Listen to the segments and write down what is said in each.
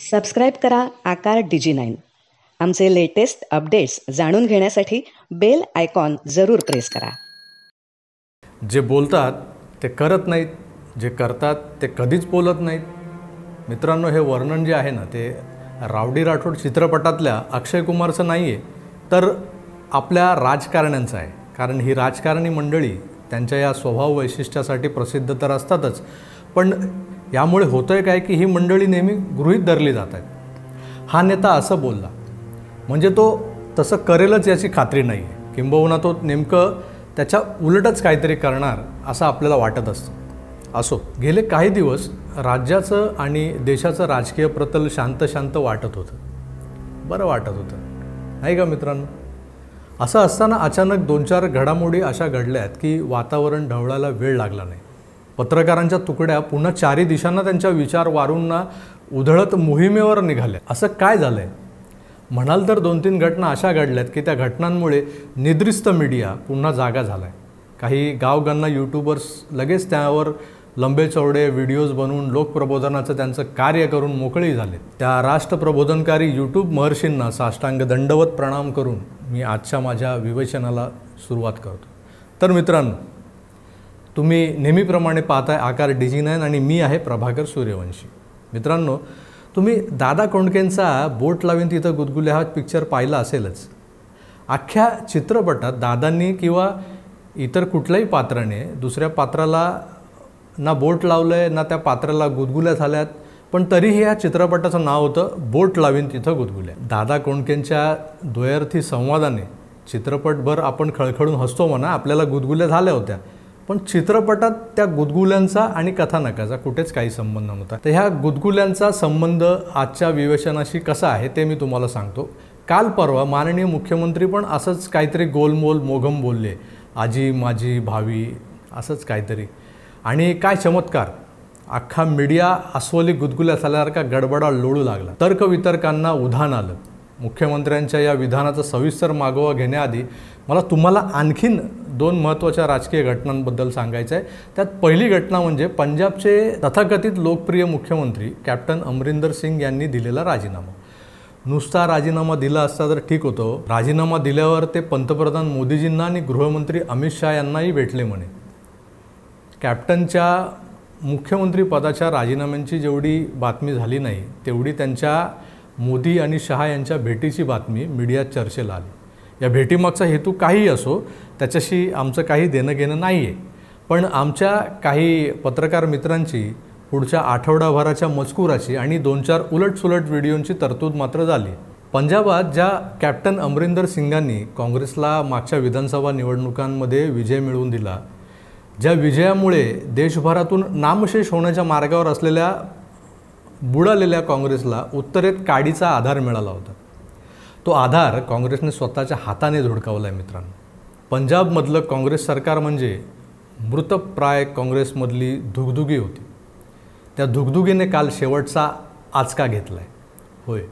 subscribe करा Akar digi nine आमचे latest updates जाणून घेण्यासाठी बेल आयकॉन जरूर प्रेस करा जे बोलतात ते करत नाहीत जे करतात ते कधीच बोलत नाहीत मित्रांनो हे वर्णन जे आहे ना ते रावडी राठोड चित्रपटातल्या अक्षय कुमारचं नाही आहे तर आपल्या राजकारण्यांचं आहे कारण ही राजकारणी मंडळी त्यांच्या या स्वभाव वैशिष्ट्यासाठी प्रसिद्ध तर असतातच पण यामुळे होतं आहे काय की ही मंडळी नेहमी गृहीत धरली जात आहेत हा नेता असं बोलला म्हणजे तो तसं करेलच याची खात्री नाही आहे किंबहुना तो नेमकं त्याच्या उलटच काहीतरी करणार असं आपल्याला वाटत असतं असो गेले काही दिवस राज्याचं आणि देशाचं राजकीय प्रतल शांत शांत वाटत होतं बरं वाटत होतं नाही का मित्रांनो असं असताना अचानक दोन चार घडामोडी अशा घडल्या आहेत की वातावरण ढवळायला वेळ लागला नाही पत्रकारांच्या तुकड्या पुन्हा चारी दिशांना त्यांच्या विचार वारूंना उधळत मोहिमेवर निघाल्या असं काय झालं आहे म्हणाल तर दोन तीन घटना अशा घडल्यात की त्या घटनांमुळे निद्रिस्त मीडिया पुन्हा जागा झाला आहे काही गावगांना यूट्यूबर्स लगेच त्यावर लंबे चौडे व्हिडिओज बनवून लोकप्रबोधनाचं त्यांचं कार्य करून मोकळी झाले त्या राष्ट्रप्रबोधनकारी यूट्यूब महर्षींना साष्टांग दंडवत प्रणाम करून मी आजच्या माझ्या विवेचनाला सुरुवात करतो तर मित्रांनो तुम्ही नेहमीप्रमाणे पाहताय आकार नाईन आणि मी आहे प्रभाकर सूर्यवंशी मित्रांनो तुम्ही दादा कोंडकेंचा बोट लावीन तिथं गुदगुल्या हा पिक्चर पाहिला असेलच अख्ख्या चित्रपटात दादांनी किंवा इतर कुठल्याही पात्राने दुसऱ्या पात्राला ना बोट लावलं आहे ना त्या पात्राला गुदगुल्या झाल्यात पण तरीही या चित्रपटाचं नाव होतं बोट लावीन तिथं गुदगुल्या दादा कोंडकेंच्या द्वयार्थी संवादाने चित्रपटभर आपण खळखळून हसतो म्हणा आपल्याला गुदगुल्या झाल्या होत्या पण चित्रपटात त्या गुदगुल्यांचा आणि कथानकाचा कुठेच काही संबंध नव्हता तर ह्या गुदगुल्यांचा संबंध आजच्या विवेचनाशी कसा आहे ते मी तुम्हाला सांगतो काल परवा माननीय मुख्यमंत्री पण असंच काहीतरी गोलमोल मोघम बोलले आजी माझी भावी असंच काहीतरी आणि काय चमत्कार अख्खा मीडिया अस्वली गुदगुल्या झाल्यासारखा गडबडा लोळू लागला तर्कवितर्कांना उधाण आलं मुख्यमंत्र्यांच्या या विधानाचा सविस्तर मागोवा घेण्याआधी मला तुम्हाला आणखीन दोन महत्त्वाच्या राजकीय घटनांबद्दल सांगायचं आहे त्यात पहिली घटना म्हणजे पंजाबचे तथाकथित लोकप्रिय मुख्यमंत्री कॅप्टन अमरिंदर सिंग यांनी दिलेला राजीनामा नुसता राजीनामा दिला असता तर ठीक होतं राजीनामा दिल्यावर ते पंतप्रधान मोदीजींना आणि गृहमंत्री अमित शहा यांनाही भेटले म्हणे कॅप्टनच्या मुख्यमंत्रीपदाच्या राजीनाम्यांची जेवढी बातमी झाली नाही तेवढी त्यांच्या मोदी आणि शहा यांच्या भेटीची बातमी मीडियात चर्चेला आली या भेटीमागचा हेतू काहीही असो त्याच्याशी आमचं काही देणं घेणं नाही आहे पण आमच्या काही पत्रकार मित्रांची पुढच्या आठवडाभराच्या मजकुराची आणि दोन चार उलटसुलट व्हिडिओंची तरतूद मात्र झाली पंजाबात ज्या कॅप्टन अमरिंदर सिंगांनी काँग्रेसला मागच्या विधानसभा निवडणुकांमध्ये विजय मिळवून दिला ज्या विजयामुळे देशभरातून नामशेष होण्याच्या मार्गावर असलेल्या बुडालेल्या काँग्रेसला उत्तरेत काडीचा आधार मिळाला होता तो आधार काँग्रेसने स्वतःच्या हाताने झोडकावला आहे मित्रांनो पंजाबमधलं काँग्रेस सरकार म्हणजे मृतप्राय काँग्रेसमधली धुगधुगी होती त्या धुगधुगीने काल शेवटचा आचका घेतला आहे होय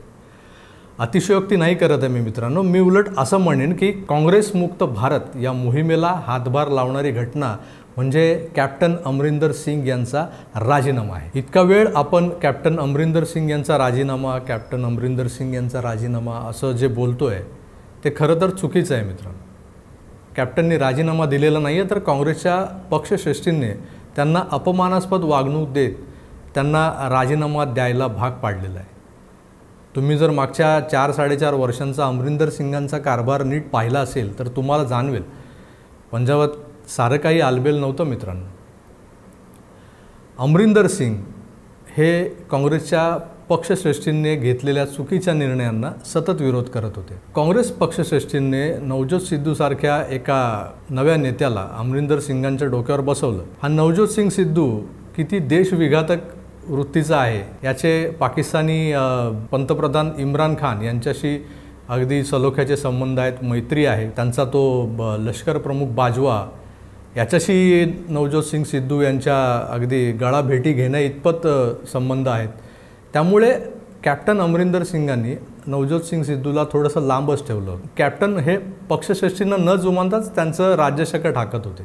अतिशयोक्ती नाही करत आहे मी मित्रांनो मी उलट असं म्हणेन की काँग्रेसमुक्त भारत या मोहिमेला हातभार लावणारी घटना म्हणजे कॅप्टन अमरिंदर सिंग यांचा राजीनामा आहे इतका वेळ आपण कॅप्टन अमरिंदर सिंग यांचा राजीनामा कॅप्टन अमरिंदर सिंग यांचा राजीनामा असं जे बोलतो आहे ते खरं तर चुकीचं आहे मित्रांनो कॅप्टननी राजीनामा दिलेला नाही आहे तर काँग्रेसच्या पक्षश्रेष्ठींनी त्यांना अपमानास्पद वागणूक देत त्यांना राजीनामा द्यायला भाग पाडलेला आहे तुम्ही जर मागच्या चार साडेचार वर्षांचा अमरिंदर सिंगांचा कारभार नीट पाहिला असेल तर तुम्हाला जाणवेल पंजाबात सारं काही आलबेल नव्हतं मित्रांनो अमरिंदर सिंग हे काँग्रेसच्या पक्षश्रेष्ठींनी घेतलेल्या चुकीच्या निर्णयांना सतत विरोध करत होते काँग्रेस पक्षश्रेष्ठींनी नवज्योत सिद्धूसारख्या एका नव्या नेत्याला अमरिंदर सिंगांच्या डोक्यावर बसवलं हा नवज्योत सिंग सिद्धू किती देशविघातक वृत्तीचा आहे याचे पाकिस्तानी पंतप्रधान इम्रान खान यांच्याशी अगदी सलोख्याचे संबंध आहेत मैत्री आहे त्यांचा तो लष्कर प्रमुख बाजवा याच्याशी नवज्योत सिंग सिद्धू यांच्या अगदी गळा भेटी घेणे इतपत संबंध आहेत त्यामुळे कॅप्टन अमरिंदर सिंगांनी नवज्योत सिंग सिद्धूला थोडंसं लांबच ठेवलं कॅप्टन हे पक्षश्रेष्ठींना न जुमानताच त्यांचं राज्यशाखा ठाकत होते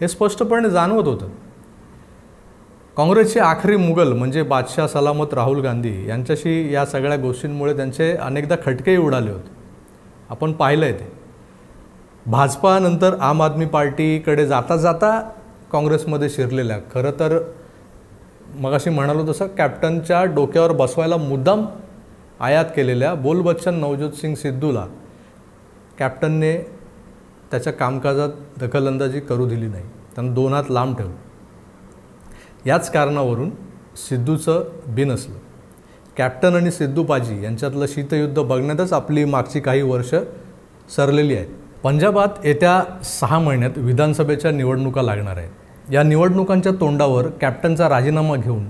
हे स्पष्टपणे जाणवत होतं काँग्रेसचे आखरी मुघल म्हणजे बादशाह सलामत राहुल गांधी यांच्याशी या सगळ्या गोष्टींमुळे त्यांचे अनेकदा खटकेही उडाले होते आपण पाहिलं आहे ते भाजपानंतर आम आदमी पार्टीकडे जाता जाता काँग्रेसमध्ये शिरलेल्या खरं तर मगाशी म्हणालो तसं कॅप्टनच्या डोक्यावर बसवायला मुद्दाम आयात केलेल्या बोल बच्चन नवज्योत सिंग सिद्धूला कॅप्टनने त्याच्या कामकाजात दखलंदाजी करू दिली नाही त्यांना दोन हात लांब ठेवलं याच कारणावरून सिद्धूचं बिन असलं कॅप्टन आणि सिद्धू पाजी यांच्यातलं शीतयुद्ध बघण्यातच आपली मागची काही वर्ष सरलेली आहेत पंजाबात येत्या सहा महिन्यात विधानसभेच्या निवडणुका लागणार आहेत या निवडणुकांच्या तोंडावर कॅप्टनचा राजीनामा घेऊन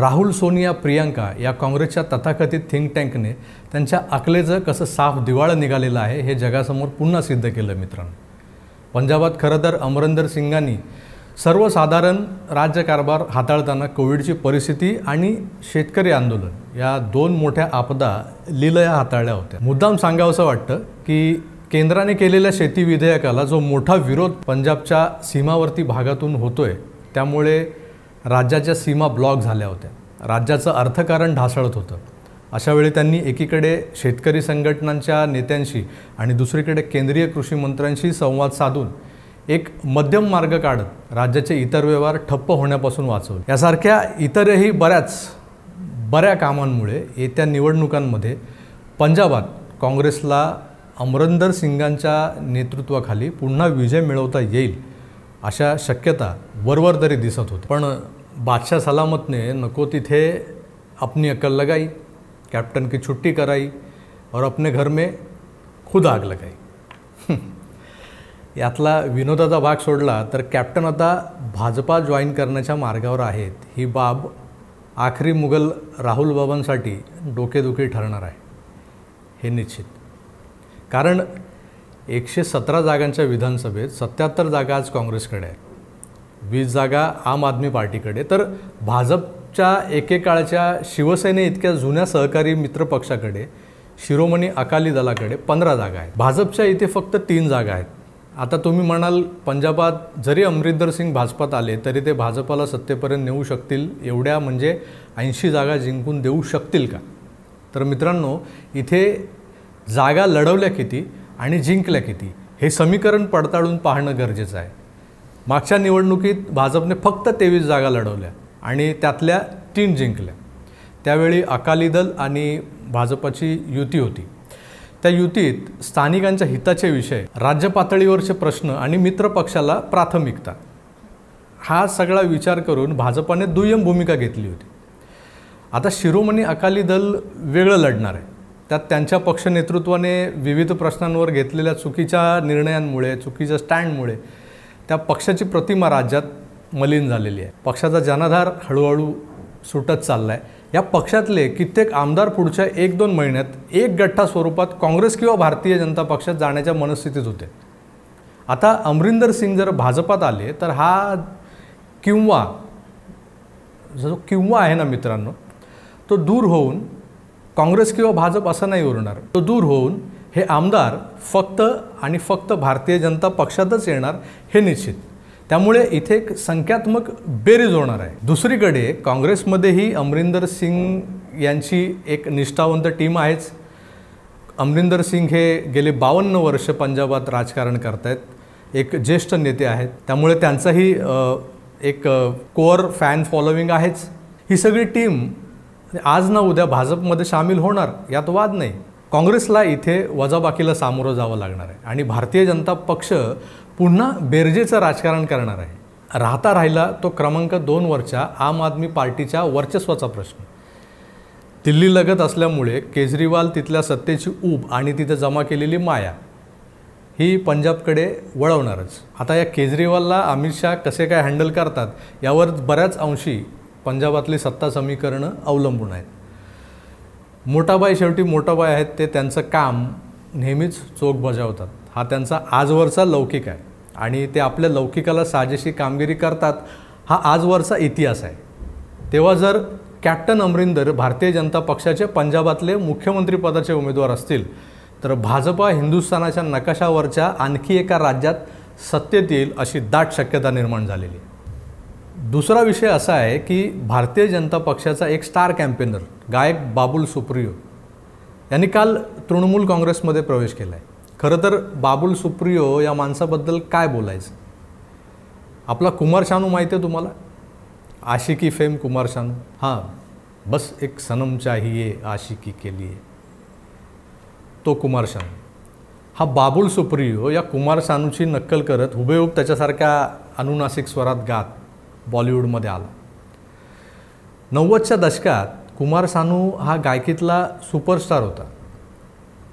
राहुल सोनिया प्रियांका या काँग्रेसच्या तथाकथित थिंक टँकने त्यांच्या अकलेचं कसं साफ दिवाळं निघालेलं आहे हे जगासमोर पुन्हा सिद्ध केलं मित्रांनो पंजाबात खरं तर अमरिंदर सिंगांनी सर्वसाधारण राज्यकारभार हाताळताना कोविडची परिस्थिती आणि शेतकरी आंदोलन या दोन मोठ्या आपदा लिलया हाताळल्या होत्या मुद्दाम असं वाटतं की केंद्राने केलेल्या शेती विधेयकाला जो मोठा विरोध पंजाबच्या सीमावर्ती भागातून होतोय त्यामुळे राज्याच्या सीमा ब्लॉक झाल्या होत्या राज्याचं अर्थकारण ढासळत होतं अशावेळी त्यांनी एकीकडे शेतकरी संघटनांच्या नेत्यांशी आणि दुसरीकडे केंद्रीय कृषी मंत्र्यांशी संवाद साधून एक मध्यम मार्ग काढत राज्याचे इतर व्यवहार ठप्प होण्यापासून वाचवले यासारख्या इतरही बऱ्याच बऱ्या कामांमुळे येत्या निवडणुकांमध्ये पंजाबात काँग्रेसला अमरंदर सिंगांच्या नेतृत्वाखाली पुन्हा विजय मिळवता येईल अशा शक्यता वरवर तरी दिसत होती पण बादशाह सलामतने नको तिथे अपनी अक्कल लगाई कॅप्टन की छुट्टी कराई और अपने घर में खुद आग लगाई यातला विनोदाचा भाग सोडला तर कॅप्टन आता भाजपा जॉईन करण्याच्या मार्गावर आहेत ही बाब आखरी मुघल राहुल बाबांसाठी डोकेदुखी ठरणार आहे हे निश्चित कारण एकशे सतरा जागांच्या विधानसभेत सत्याहत्तर जागा आज काँग्रेसकडे आहेत वीस जागा आम आदमी पार्टीकडे तर भाजपच्या एकेकाळच्या शिवसेने इतक्या जुन्या सहकारी मित्रपक्षाकडे शिरोमणी अकाली दलाकडे पंधरा जागा आहेत भाजपच्या इथे फक्त तीन जागा आहेत आता तुम्ही म्हणाल पंजाबात जरी अमरिंदर सिंग भाजपात आले तरी ते भाजपाला सत्तेपर्यंत नेऊ शकतील एवढ्या म्हणजे ऐंशी जागा जिंकून देऊ शकतील का तर मित्रांनो इथे जागा लढवल्या किती आणि जिंकल्या किती हे समीकरण पडताळून पाहणं गरजेचं आहे मागच्या निवडणुकीत भाजपने फक्त तेवीस जागा लढवल्या आणि त्यातल्या तीन जिंकल्या त्यावेळी अकाली दल आणि भाजपाची युती होती त्या युतीत स्थानिकांच्या हिताचे विषय राज्य पातळीवरचे प्रश्न आणि मित्रपक्षाला प्राथमिकता हा सगळा विचार करून भाजपाने दुय्यम भूमिका घेतली होती आता शिरोमणी अकाली दल वेगळं लढणार आहे त्यात त्यांच्या पक्ष नेतृत्वाने विविध प्रश्नांवर घेतलेल्या चुकीच्या निर्णयांमुळे चुकीच्या स्टँडमुळे त्या पक्षाची प्रतिमा राज्यात मलिन झालेली आहे पक्षाचा जनाधार हळूहळू सुटत चालला आहे या पक्षातले कित्येक आमदार पुढच्या एक दोन महिन्यात एक गठ्ठा स्वरूपात काँग्रेस किंवा भारतीय जनता पक्षात जाण्याच्या मनस्थितीत होते आता अमरिंदर सिंग जर भाजपात आले तर हा किंवा जो किंवा आहे ना मित्रांनो तो दूर होऊन काँग्रेस किंवा भाजप असं नाही उरणार तो दूर होऊन हे आमदार फक्त आणि फक्त भारतीय जनता पक्षातच येणार हे निश्चित त्यामुळे इथे एक संख्यात्मक बेरीज होणार आहे दुसरीकडे काँग्रेसमध्येही अमरिंदर सिंग यांची एक निष्ठावंत टीम आहेच अमरिंदर सिंग हे गेले बावन्न वर्ष पंजाबात राजकारण आहेत एक ज्येष्ठ नेते आहेत त्यामुळे त्यांचाही एक कोअर फॅन फॉलोविंग आहेच ही सगळी टीम आज ना उद्या भाजपमध्ये सामील होणार यात वाद नाही काँग्रेसला इथे वजाबाकीला सामोरं जावं लागणार आहे आणि भारतीय जनता पक्ष पुन्हा बेरजेचं राजकारण करणार आहे राहता राहिला तो क्रमांक दोनवरच्या आम आदमी पार्टीच्या वर्चस्वाचा प्रश्न दिल्ली लगत असल्यामुळे केजरीवाल तिथल्या सत्तेची ऊब आणि तिथे जमा केलेली माया ही पंजाबकडे वळवणारच आता या केजरीवालला अमित शाह कसे काय हँडल करतात यावर बऱ्याच अंशी पंजाबातली सत्ता समीकरणं अवलंबून आहेत मोठाबाई शेवटी मोठाबाई आहेत ते त्यांचं काम नेहमीच चोख बजावतात हा त्यांचा आजवरचा लौकिक आहे आणि ते आपल्या लौकिकाला साजेशी कामगिरी करतात हा आजवरचा इतिहास आहे तेव्हा जर कॅप्टन अमरिंदर भारतीय जनता पक्षाचे पंजाबातले मुख्यमंत्रीपदाचे उमेदवार असतील तर भाजपा हिंदुस्थानाच्या नकाशावरच्या आणखी एका राज्यात सत्तेत येईल अशी दाट शक्यता निर्माण झालेली दुसरा विषय असा आहे की भारतीय जनता पक्षाचा एक स्टार कॅम्पेनर गायक बाबुल सुप्रियो यांनी काल तृणमूल काँग्रेसमध्ये प्रवेश केला आहे खरं तर बाबुल सुप्रियो या माणसाबद्दल काय बोलायचं आपला कुमार शानू माहीत आहे तुम्हाला आशिकी फेम कुमार शानू हां बस एक सनम चाहिए आशिकी के लिए तो कुमार शानू हा बाबुल सुप्रियो या कुमार शानूची नक्कल करत हुबेहूब त्याच्यासारख्या अनुनासिक स्वरात गात बॉलिवूडमध्ये आला नव्वदच्या दशकात कुमार सानू हा गायकीतला सुपरस्टार होता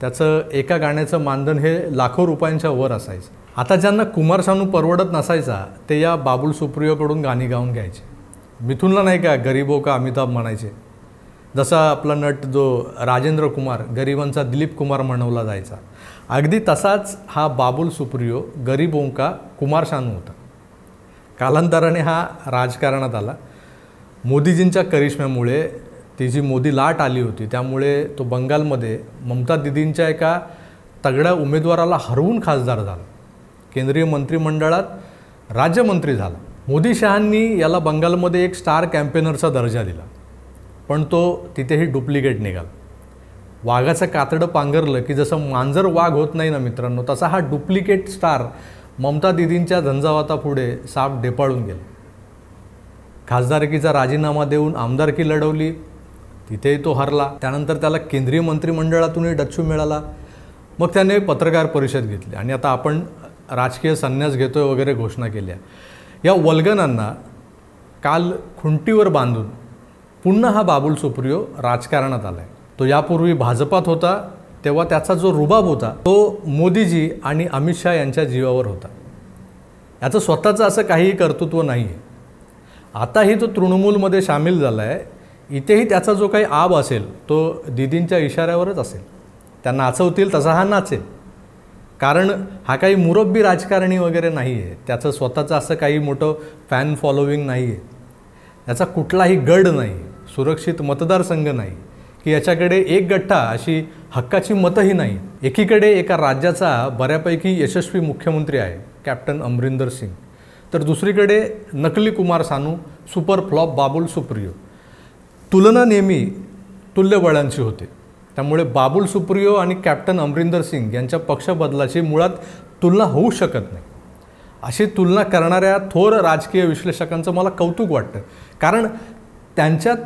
त्याचं एका गाण्याचं मानधन हे लाखो रुपयांच्या वर असायचं आता ज्यांना कुमार सानू परवडत नसायचा ते या बाबुल सुप्रियोकडून गाणी गाऊन घ्यायचे मिथुनला नाही का गरीबो हो का अमिताभ म्हणायचे जसा आपला नट जो राजेंद्र कुमार गरिबांचा दिलीप कुमार म्हणवला जायचा अगदी तसाच हा बाबुल सुप्रियो गरीबों हो का कुमार शानू होता कालांतराने हा राजकारणात आला मोदीजींच्या करिश्म्यामुळे ती जी मोदी लाट आली होती त्यामुळे तो बंगालमध्ये ममता दिदींच्या एका तगड्या उमेदवाराला हरवून खासदार झाला केंद्रीय मंत्रिमंडळात राज्यमंत्री झाला मोदी शहांनी याला बंगालमध्ये एक स्टार कॅम्पेनरचा दर्जा दिला पण तो तिथेही डुप्लिकेट निघाला वाघाचं कातडं पांघरलं की जसं मांजर वाघ होत नाही ना मित्रांनो तसा हा डुप्लिकेट स्टार ममता दिदींच्या झंझावातापुढे साप डेपाळून गेले खासदारकीचा राजीनामा देऊन आमदारकी लढवली तिथेही तो हरला त्यानंतर त्याला केंद्रीय मंत्रिमंडळातूनही डच्छू मिळाला मग त्याने पत्रकार परिषद घेतली आणि आता आपण राजकीय संन्यास घेतोय वगैरे घोषणा केल्या या वल्गनांना काल खुंटीवर बांधून पुन्हा हा बाबुल सुप्रियो राजकारणात आला आहे तो यापूर्वी भाजपात होता तेव्हा त्याचा जो रुबाब होता तो मोदीजी आणि अमित शहा यांच्या जीवावर होता याचं स्वतःचं असं काहीही कर्तृत्व नाही आहे आताही तो तृणमूलमध्ये सामील झाला आहे इथेही त्याचा जो काही आब असेल तो दिदींच्या इशाऱ्यावरच असेल त्या नाचवतील तसा हा नाचेल कारण हा काही मुरब्बी राजकारणी वगैरे नाही आहे त्याचं स्वतःचं असं काही मोठं फॅन फॉलोविंग नाही आहे त्याचा कुठलाही गड नाही सुरक्षित मतदारसंघ नाही की याच्याकडे एक गट्टा अशी हक्काची मतंही नाही एकीकडे एका राज्याचा बऱ्यापैकी यशस्वी मुख्यमंत्री आहे कॅप्टन अमरिंदर सिंग तर दुसरीकडे नकली कुमार सानू सुपर फ्लॉप बाबुल सुप्रियो तुलना नेहमी तुल्य होते त्यामुळे बाबुल सुप्रियो आणि कॅप्टन अमरिंदर सिंग यांच्या पक्षबदलाची मुळात तुलना होऊ शकत नाही अशी तुलना करणाऱ्या थोर राजकीय विश्लेषकांचं मला कौतुक वाटतं कारण त्यांच्यात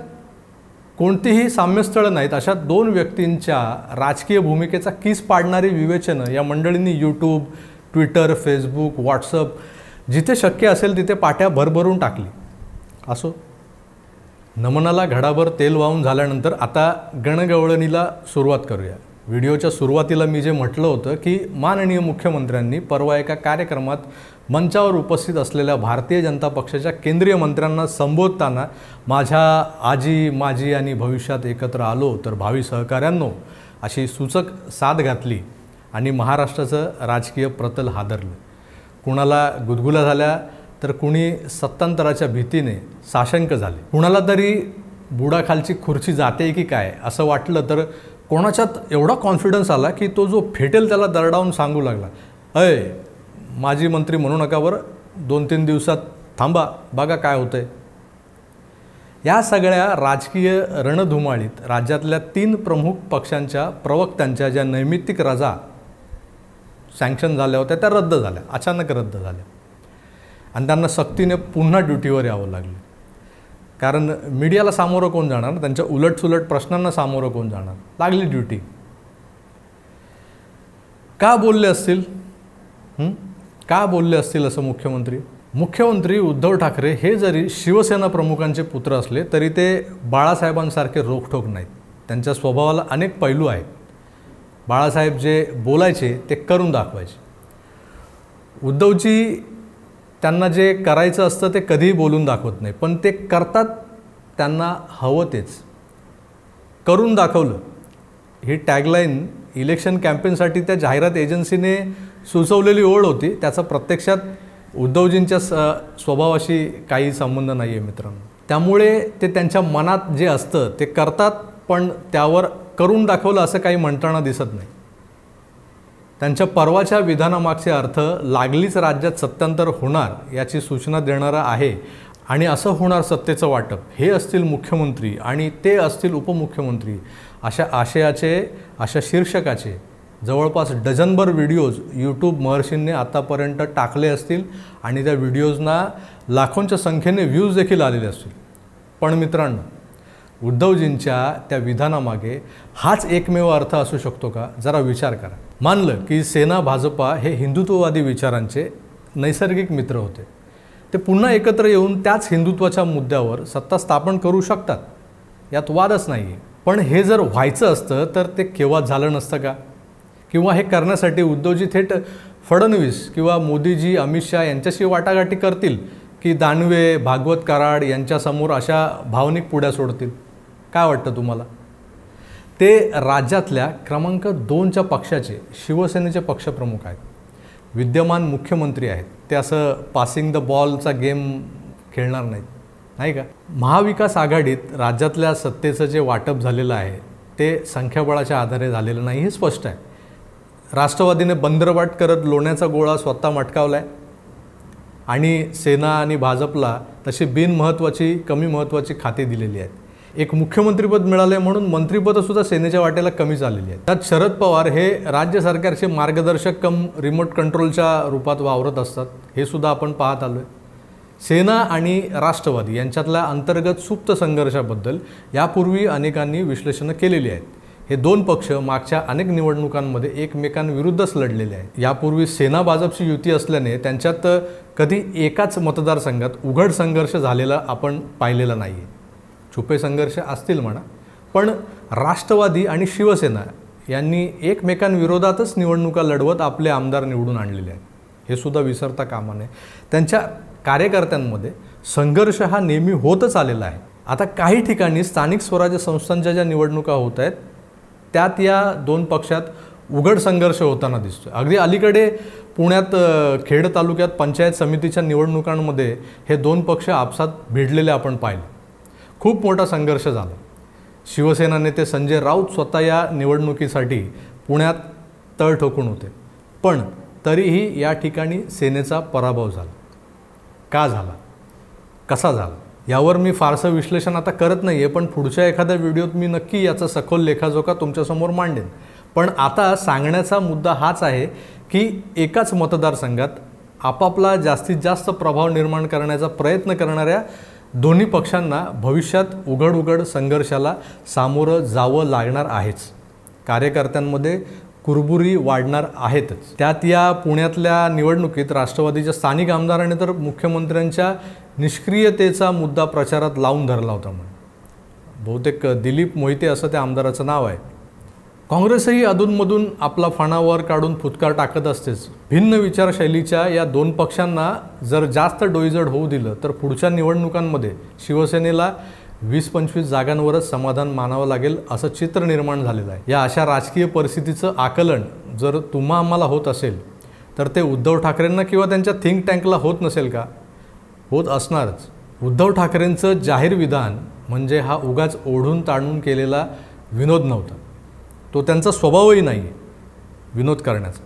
कोणतीही साम्यस्थळं नाहीत अशा दोन व्यक्तींच्या राजकीय भूमिकेचा किस पाडणारी विवेचनं या मंडळींनी यूट्यूब ट्विटर फेसबुक व्हॉट्सअप जिथे शक्य असेल तिथे पाट्या भरभरून टाकली असो नमनाला घडाभर तेल वाहून झाल्यानंतर आता गणगवळणीला सुरुवात करूया व्हिडिओच्या सुरुवातीला मी जे म्हटलं होतं की माननीय मुख्यमंत्र्यांनी परवा एका कार्यक्रमात मंचावर उपस्थित असलेल्या भारतीय जनता पक्षाच्या केंद्रीय मंत्र्यांना संबोधताना माझ्या आजी माझी आणि भविष्यात एकत्र आलो तर भावी सहकाऱ्यांनो अशी सूचक साथ घातली आणि महाराष्ट्राचं राजकीय प्रतल हादरलं कुणाला गुदगुला झाल्या तर कुणी सत्तांतराच्या भीतीने साशंक झाले कुणाला तरी बुडाखालची खुर्ची जाते की काय असं वाटलं तर कोणाच्यात एवढा कॉन्फिडन्स आला की तो जो फेटेल त्याला दरडावून सांगू लागला अय माजी मंत्री म्हणू नकावर दोन तीन दिवसात थांबा बघा काय आहे या सगळ्या राजकीय रणधुमाळीत राज्यातल्या तीन प्रमुख पक्षांच्या प्रवक्त्यांच्या ज्या नैमित्तिक रजा सँक्शन झाल्या होत्या त्या रद्द झाल्या अचानक रद्द झाल्या आणि त्यांना सक्तीने पुन्हा ड्युटीवर यावं लागलं कारण मीडियाला सामोरं कोण जाणार त्यांच्या उलटसुलट प्रश्नांना सामोरं कोण जाणार लागली ड्युटी का बोलले असतील का बोलले असतील असं मुख्यमंत्री मुख्यमंत्री उद्धव ठाकरे हे जरी शिवसेना प्रमुखांचे पुत्र असले तरी ते बाळासाहेबांसारखे रोखठोक नाहीत त्यांच्या स्वभावाला अनेक पैलू आहेत बाळासाहेब जे बोलायचे ते करून दाखवायचे उद्धवजी त्यांना जे करायचं असतं ते कधीही बोलून दाखवत नाही पण ते करतात त्यांना हवं तेच करून दाखवलं ही टॅगलाईन इलेक्शन कॅम्पेनसाठी त्या जाहिरात एजन्सीने सुचवलेली ओळ होती त्याचा प्रत्यक्षात उद्धवजींच्या स स्वभावाशी काही संबंध नाही आहे मित्रांनो त्यामुळे ते त्यांच्या मनात जे असतं ते करतात पण त्यावर करून दाखवलं असं काही म्हणताना दिसत नाही त्यांच्या परवाच्या विधानामागचे अर्थ लागलीच राज्यात सत्तांतर होणार याची सूचना देणारा आहे आणि असं होणार सत्तेचं वाटप हे असतील मुख्यमंत्री आणि ते असतील उपमुख्यमंत्री अशा आशयाचे अशा शीर्षकाचे जवळपास डझनभर व्हिडिओज यूट्यूब महर्षींनी आतापर्यंत टाकले असतील आणि त्या व्हिडिओजना लाखोंच्या संख्येने व्ह्यूज देखील आलेले असतील पण मित्रांनो उद्धवजींच्या त्या विधानामागे हाच एकमेव अर्थ असू शकतो का जरा विचार करा मानलं की सेना भाजपा हे हिंदुत्ववादी विचारांचे नैसर्गिक मित्र होते ते पुन्हा एकत्र येऊन त्याच हिंदुत्वाच्या मुद्द्यावर सत्ता स्थापन करू शकतात यात वादच नाही आहे पण हे जर व्हायचं असतं तर ते केव्हा झालं नसतं का किंवा हे करण्यासाठी उद्धवजी थेट फडणवीस किंवा मोदीजी अमित शहा यांच्याशी वाटाघाटी करतील की दानवे भागवत कराड यांच्यासमोर अशा भावनिक पुढ्या सोडतील काय वाटतं तुम्हाला ते राज्यातल्या क्रमांक दोनच्या पक्षाचे शिवसेनेचे पक्षप्रमुख आहेत विद्यमान मुख्यमंत्री आहेत ते असं पासिंग द बॉलचा गेम खेळणार नाहीत नाही का महाविकास आघाडीत राज्यातल्या सत्तेचं जे वाटप झालेलं आहे ते संख्याबळाच्या आधारे झालेलं नाही हे स्पष्ट आहे राष्ट्रवादीने बंदरवाट करत लोण्याचा गोळा स्वतः मटकावला आहे आणि सेना आणि भाजपला तशी बिनमहत्त्वाची कमी महत्त्वाची खाती दिलेली आहेत एक मुख्यमंत्रीपद मिळाले म्हणून मंत्रिपदसुद्धा सेनेच्या वाटेला कमी झालेली आहेत त्यात शरद पवार हे राज्य सरकारचे मार्गदर्शक कम रिमोट कंट्रोलच्या रूपात वावरत असतात हे सुद्धा आपण पाहत आलो आहे सेना आणि राष्ट्रवादी यांच्यातल्या अंतर्गत सुप्त संघर्षाबद्दल यापूर्वी अनेकांनी विश्लेषणं केलेली आहेत हे दोन पक्ष मागच्या अनेक निवडणुकांमध्ये एकमेकांविरुद्धच लढलेले आहेत यापूर्वी सेना भाजपची युती असल्याने त्यांच्यात कधी एकाच मतदारसंघात उघड संघर्ष झालेला आपण पाहिलेला नाही छुपे संघर्ष असतील म्हणा पण राष्ट्रवादी आणि शिवसेना यांनी एकमेकांविरोधातच निवडणुका लढवत आपले आमदार निवडून आणलेले आहेत हे सुद्धा विसरता कामा नये त्यांच्या कार्यकर्त्यांमध्ये संघर्ष हा नेहमी होतच आलेला आहे आता काही ठिकाणी स्थानिक स्वराज्य संस्थांच्या ज्या निवडणुका होत आहेत त्यात या दोन पक्षात उघड संघर्ष होताना दिसतो अगदी अलीकडे पुण्यात खेड तालुक्यात पंचायत समितीच्या निवडणुकांमध्ये हे दोन पक्ष आपसात भिडलेले आपण पाहिले खूप मोठा संघर्ष झाला शिवसेना नेते संजय राऊत स्वतः या निवडणुकीसाठी पुण्यात तळ ठोकून होते पण तरीही या ठिकाणी सेनेचा पराभव झाला का झाला कसा झाला यावर मी फारसं विश्लेषण आता करत नाही आहे पण पुढच्या एखाद्या व्हिडिओत मी नक्की याचा सखोल लेखाजोखा तुमच्यासमोर मांडेन पण आता सांगण्याचा मुद्दा हाच आहे की एकाच मतदारसंघात आपापला जास्तीत जास्त प्रभाव निर्माण करण्याचा प्रयत्न करणाऱ्या दोन्ही पक्षांना भविष्यात उघड उघड संघर्षाला सामोरं जावं लागणार आहेच कार्यकर्त्यांमध्ये कुरबुरी वाढणार आहेतच त्यात या पुण्यातल्या निवडणुकीत राष्ट्रवादीच्या स्थानिक आमदाराने तर मुख्यमंत्र्यांच्या निष्क्रियतेचा मुद्दा प्रचारात लावून धरला होता म्हणून बहुतेक दिलीप मोहिते असं त्या आमदाराचं नाव आहे काँग्रेसही अधूनमधून आपला फणावर वर काढून फुतकार टाकत असतेच भिन्न विचारशैलीच्या या दोन पक्षांना जर जास्त डोईजड होऊ दिलं तर पुढच्या निवडणुकांमध्ये शिवसेनेला वीस पंचवीस जागांवरच समाधान मानावं लागेल असं चित्र निर्माण झालेलं आहे या अशा राजकीय परिस्थितीचं आकलन जर तुम्हा आम्हाला होत असेल तर ते उद्धव ठाकरेंना किंवा त्यांच्या थिंक टँकला होत नसेल का होत असणारच उद्धव ठाकरेंचं जाहीर विधान म्हणजे हा उगाच ओढून ताणून केलेला विनोद नव्हता तो त्यांचा स्वभावही नाही आहे विनोद करण्याचा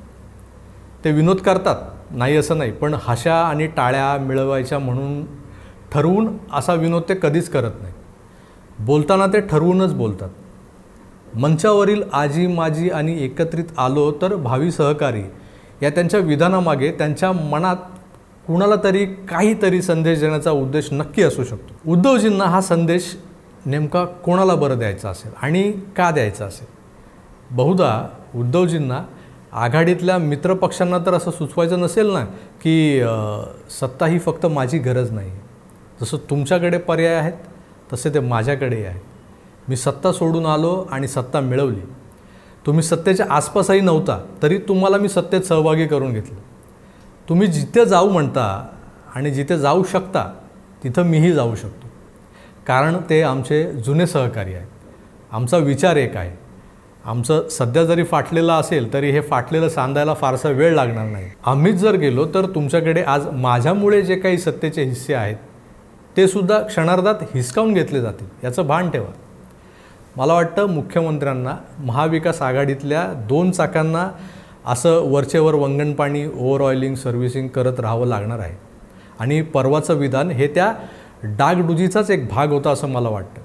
ते विनोद करतात नाही असं नाही पण हशा आणि टाळ्या मिळवायच्या म्हणून ठरवून असा विनोद ते कधीच करत नाही बोलताना ते ठरवूनच बोलतात मंचावरील आजी माजी आणि एकत्रित आलो तर भावी सहकारी या त्यांच्या विधानामागे त्यांच्या मनात कुणाला तरी काहीतरी संदेश देण्याचा उद्देश नक्की असू शकतो उद्धवजींना हा संदेश नेमका कोणाला बरं द्यायचा असेल आणि का द्यायचा असेल बहुधा उद्धवजींना आघाडीतल्या मित्रपक्षांना तर असं सुचवायचं नसेल ना की सत्ता ही फक्त माझी गरज नाही जसं तुमच्याकडे पर्याय आहेत तसे ते माझ्याकडे आहे मी सत्ता सोडून आलो आणि सत्ता मिळवली तुम्ही सत्तेच्या आसपासही नव्हता तरी तुम्हाला मी सत्तेत सहभागी करून घेतलं तुम्ही जिथे जाऊ म्हणता आणि जिथे जाऊ शकता तिथं मीही जाऊ शकतो कारण ते आमचे जुने सहकारी आहेत आमचा विचार एक आहे आमचं सध्या जरी फाटलेलं असेल तरी हे फाटलेलं सांधायला फारसा वेळ लागणार नाही आम्हीच जर गेलो तर तुमच्याकडे आज माझ्यामुळे जे काही सत्तेचे हिस्से आहेत ते सुद्धा क्षणार्धात हिसकावून घेतले जातील याचं भान ठेवा मला वाटतं मुख्यमंत्र्यांना महाविकास आघाडीतल्या दोन चाकांना असं वरचेवर वंगणपाणी ओव्हर ऑइलिंग सर्व्हिसिंग करत राहावं लागणार आहे आणि परवाचं विधान हे त्या डागडुजीचाच एक भाग होता असं मला वाटतं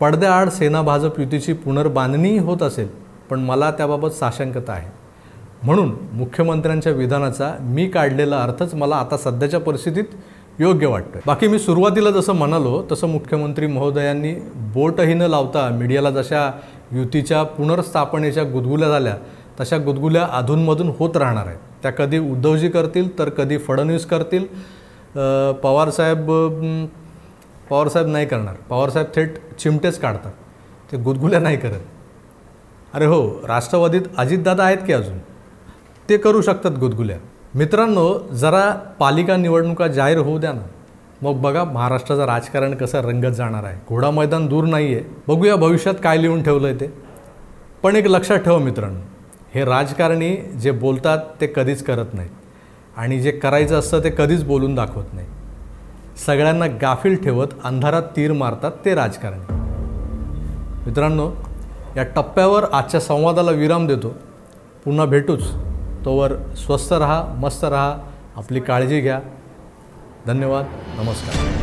पडद्याआड सेना भाजप युतीची पुनर्बांधणीही होत असेल पण मला त्याबाबत साशंकता आहे म्हणून मुख्यमंत्र्यांच्या विधानाचा मी काढलेला अर्थच मला आता सध्याच्या परिस्थितीत योग्य वाटतं बाकी मी सुरुवातीला जसं म्हणालो तसं मुख्यमंत्री महोदयांनी बोटही न लावता मीडियाला जशा युतीच्या पुनर्स्थापनेच्या गुदगुल्या झाल्या तशा गुदगुल्या अधूनमधून होत राहणार आहेत त्या कधी उद्धवजी करतील तर कधी फडणवीस करतील पवारसाहेब पवारसाहेब नाही करणार पवारसाहेब थेट चिमटेच काढतात ते गुदगुल्या नाही करत अरे हो राष्ट्रवादीत अजितदादा आहेत की अजून ते करू शकतात गुदगुल्या मित्रांनो जरा पालिका निवडणुका जाहीर होऊ द्या ना मग बघा महाराष्ट्राचं राजकारण कसं रंगत जाणार आहे घोडा मैदान दूर नाही आहे बघूया भविष्यात काय लिहून ठेवलं आहे ते पण एक लक्षात ठेवा मित्रांनो हे राजकारणी जे बोलतात ते कधीच करत नाहीत आणि जे करायचं असतं ते कधीच बोलून दाखवत नाही सगळ्यांना गाफील ठेवत अंधारात तीर मारतात ते राजकारणी मित्रांनो या टप्प्यावर आजच्या संवादाला विराम देतो पुन्हा भेटूच तोवर स्वस्थ रहा मस्त रहा आपली काळजी घ्या धन्यवाद नमस्कार